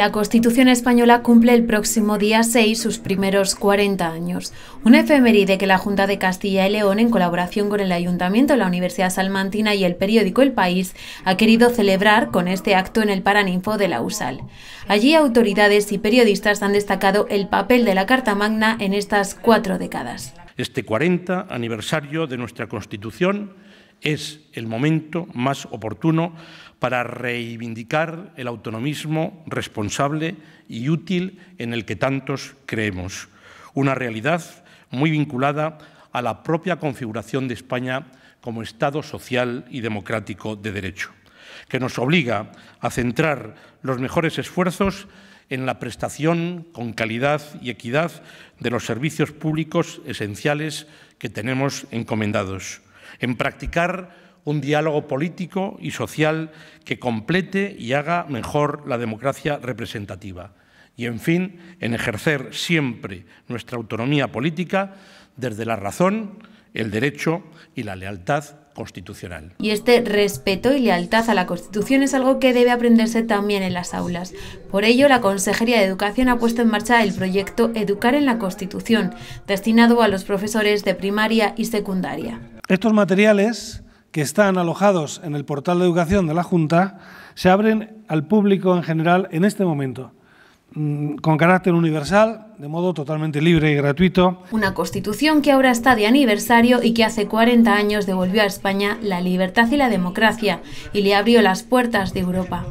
La Constitución española cumple el próximo día 6 sus primeros 40 años, una efeméride que la Junta de Castilla y León, en colaboración con el Ayuntamiento, la Universidad Salmantina y el periódico El País, ha querido celebrar con este acto en el Paraninfo de la USAL. Allí autoridades y periodistas han destacado el papel de la Carta Magna en estas cuatro décadas. Este 40 aniversario de nuestra Constitución es el momento más oportuno para reivindicar el autonomismo responsable y útil en el que tantos creemos, una realidad muy vinculada a la propia configuración de España como Estado social y democrático de derecho, que nos obliga a centrar los mejores esfuerzos en la prestación con calidad y equidad de los servicios públicos esenciales que tenemos encomendados en practicar un diálogo político y social que complete y haga mejor la democracia representativa y, en fin, en ejercer siempre nuestra autonomía política desde la razón, el derecho y la lealtad constitucional. Y este respeto y lealtad a la Constitución es algo que debe aprenderse también en las aulas. Por ello, la Consejería de Educación ha puesto en marcha el proyecto Educar en la Constitución, destinado a los profesores de primaria y secundaria. Estos materiales que están alojados en el portal de educación de la Junta se abren al público en general en este momento mm, con carácter universal, de modo totalmente libre y gratuito. Una constitución que ahora está de aniversario y que hace 40 años devolvió a España la libertad y la democracia y le abrió las puertas de Europa.